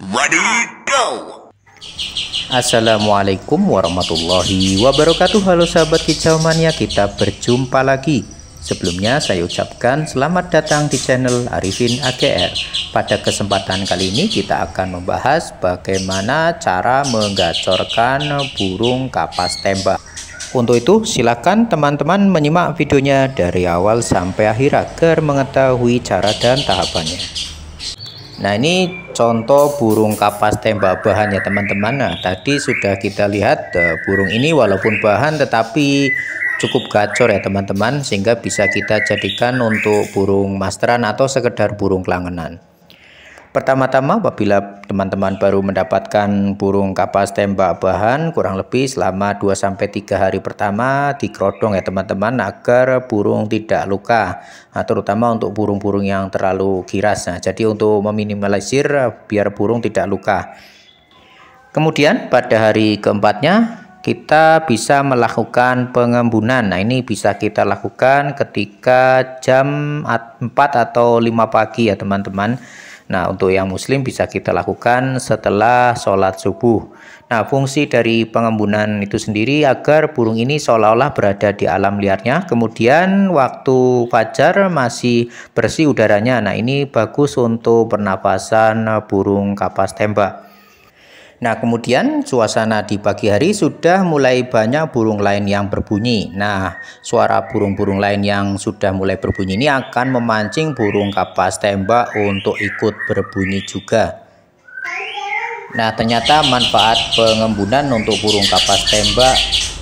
Ready, go! Assalamualaikum warahmatullahi wabarakatuh Halo sahabat kicau mania kita berjumpa lagi Sebelumnya saya ucapkan selamat datang di channel Arifin AGR Pada kesempatan kali ini kita akan membahas bagaimana cara menggacorkan burung kapas tembak Untuk itu silakan teman-teman menyimak videonya dari awal sampai akhir agar mengetahui cara dan tahapannya Nah ini contoh burung kapas tembak bahan ya teman-teman Nah tadi sudah kita lihat uh, burung ini walaupun bahan tetapi cukup gacor ya teman-teman Sehingga bisa kita jadikan untuk burung masteran atau sekedar burung kelangenan Pertama-tama apabila teman-teman baru mendapatkan burung kapas tembak bahan kurang lebih selama 2-3 hari pertama dikerodong ya teman-teman agar burung tidak luka nah, terutama untuk burung-burung yang terlalu giras nah, jadi untuk meminimalisir biar burung tidak luka kemudian pada hari keempatnya kita bisa melakukan pengembunan nah ini bisa kita lakukan ketika jam 4 atau 5 pagi ya teman-teman Nah, untuk yang muslim bisa kita lakukan setelah sholat subuh. Nah, fungsi dari pengembunan itu sendiri agar burung ini seolah-olah berada di alam liarnya. Kemudian waktu fajar masih bersih udaranya. Nah, ini bagus untuk pernapasan burung kapas tembak. Nah, kemudian suasana di pagi hari sudah mulai banyak burung lain yang berbunyi. Nah, suara burung-burung lain yang sudah mulai berbunyi ini akan memancing burung kapas tembak untuk ikut berbunyi juga. Nah, ternyata manfaat pengembunan untuk burung kapas tembak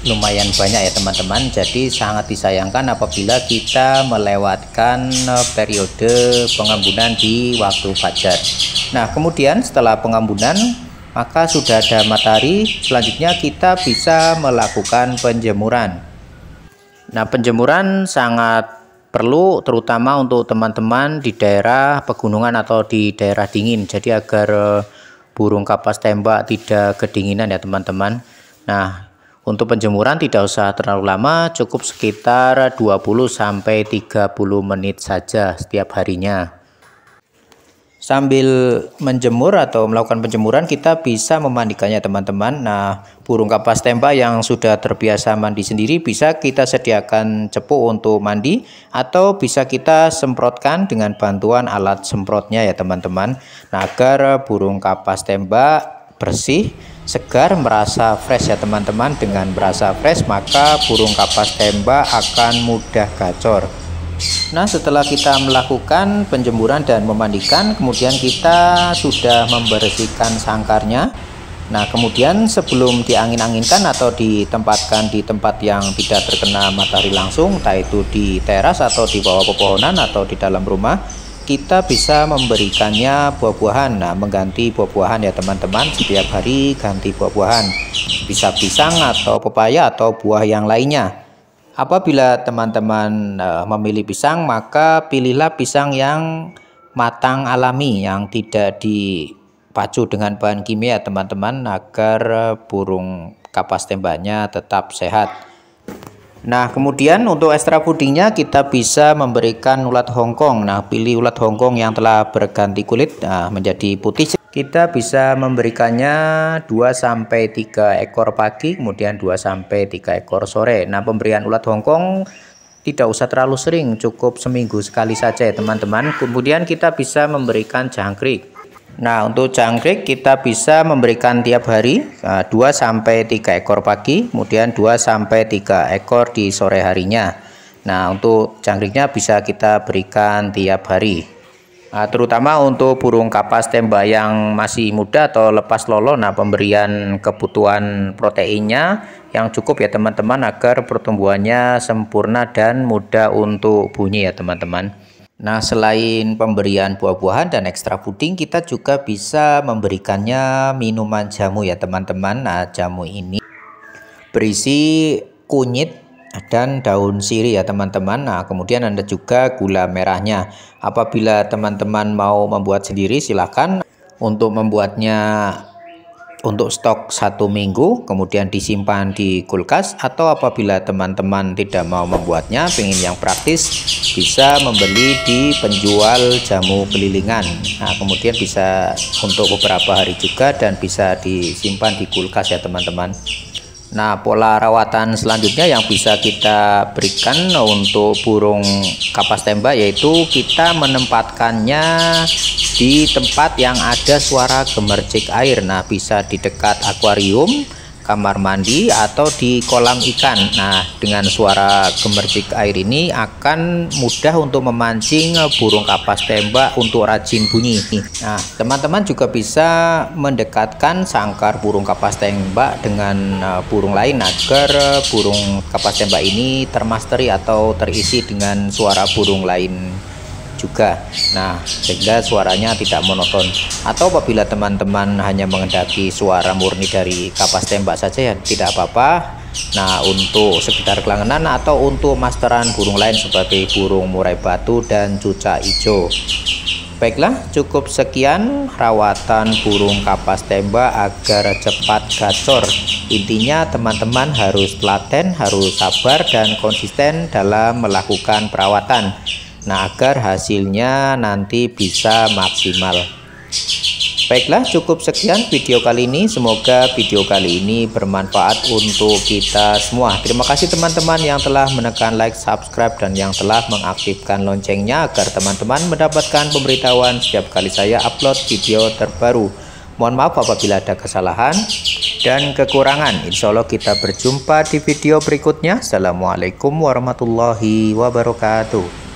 lumayan banyak ya teman-teman jadi sangat disayangkan apabila kita melewatkan eh, periode pengembunan di waktu fajar nah kemudian setelah pengembunan maka sudah ada matahari selanjutnya kita bisa melakukan penjemuran nah penjemuran sangat perlu terutama untuk teman-teman di daerah pegunungan atau di daerah dingin jadi agar eh, burung kapas tembak tidak kedinginan ya teman-teman nah untuk penjemuran tidak usah terlalu lama cukup sekitar 20-30 menit saja setiap harinya sambil menjemur atau melakukan penjemuran kita bisa memandikannya teman-teman nah burung kapas tempa yang sudah terbiasa mandi sendiri bisa kita sediakan cepuk untuk mandi atau bisa kita semprotkan dengan bantuan alat semprotnya ya teman-teman nah agar burung kapas tempa bersih segar merasa fresh ya teman-teman dengan merasa fresh maka burung kapas tempa akan mudah gacor Nah, setelah kita melakukan penjemuran dan memandikan, kemudian kita sudah membersihkan sangkarnya. Nah, kemudian sebelum diangin-anginkan atau ditempatkan di tempat yang tidak terkena matahari langsung, entah itu di teras atau di bawah pepohonan atau di dalam rumah, kita bisa memberikannya buah-buahan. Nah, mengganti buah-buahan ya teman-teman, setiap hari ganti buah-buahan. Bisa pisang atau pepaya atau buah yang lainnya. Apabila teman-teman uh, memilih pisang, maka pilihlah pisang yang matang alami yang tidak dipacu dengan bahan kimia, teman-teman, agar eh, burung kapas tembaknya tetap sehat. Nah, kemudian untuk ekstra pudingnya kita bisa memberikan ulat Hongkong. Nah, pilih ulat Hongkong yang telah berganti kulit nah, menjadi putih kita bisa memberikannya 2 3 ekor pagi kemudian 2 3 ekor sore. Nah, pemberian ulat Hongkong tidak usah terlalu sering, cukup seminggu sekali saja ya teman-teman. Kemudian kita bisa memberikan jangkrik. Nah, untuk jangkrik kita bisa memberikan tiap hari 2 eh, 3 ekor pagi, kemudian 2 3 ekor di sore harinya. Nah, untuk jangkriknya bisa kita berikan tiap hari. Nah, terutama untuk burung kapas tembak yang masih muda atau lepas lolo, nah pemberian kebutuhan proteinnya yang cukup ya teman-teman agar pertumbuhannya sempurna dan mudah untuk bunyi ya teman-teman. Nah selain pemberian buah-buahan dan ekstra puding kita juga bisa memberikannya minuman jamu ya teman-teman. Nah jamu ini berisi kunyit dan daun sirih ya teman-teman nah kemudian anda juga gula merahnya apabila teman-teman mau membuat sendiri silahkan untuk membuatnya untuk stok satu minggu kemudian disimpan di kulkas atau apabila teman-teman tidak mau membuatnya pengen yang praktis bisa membeli di penjual jamu kelilingan nah kemudian bisa untuk beberapa hari juga dan bisa disimpan di kulkas ya teman-teman Nah, pola rawatan selanjutnya yang bisa kita berikan untuk burung kapas tembak yaitu kita menempatkannya di tempat yang ada suara gemercik air. Nah, bisa di dekat akuarium kamar mandi atau di kolam ikan. Nah, dengan suara gemercik air ini akan mudah untuk memancing burung kapas tembak untuk rajin bunyi. Nah, teman-teman juga bisa mendekatkan sangkar burung kapas tembak dengan e, burung lain agar burung kapas tembak ini termasteri atau terisi dengan suara burung lain juga. Nah, sehingga suaranya tidak monoton. Atau apabila teman-teman hanya mengendaki suara murni dari kapas tembak saja ya tidak apa-apa. Nah, untuk sekitar kelangenan atau untuk masteran burung lain seperti burung murai batu dan cucak hijau. Baiklah, cukup sekian rawatan burung kapas tembak agar cepat gacor. Intinya teman-teman harus telaten, harus sabar dan konsisten dalam melakukan perawatan. Nah, agar hasilnya nanti bisa maksimal. Baiklah, cukup sekian video kali ini. Semoga video kali ini bermanfaat untuk kita semua. Terima kasih teman-teman yang telah menekan like, subscribe, dan yang telah mengaktifkan loncengnya agar teman-teman mendapatkan pemberitahuan setiap kali saya upload video terbaru. Mohon maaf apabila ada kesalahan dan kekurangan. Insya Allah kita berjumpa di video berikutnya. Assalamualaikum warahmatullahi wabarakatuh.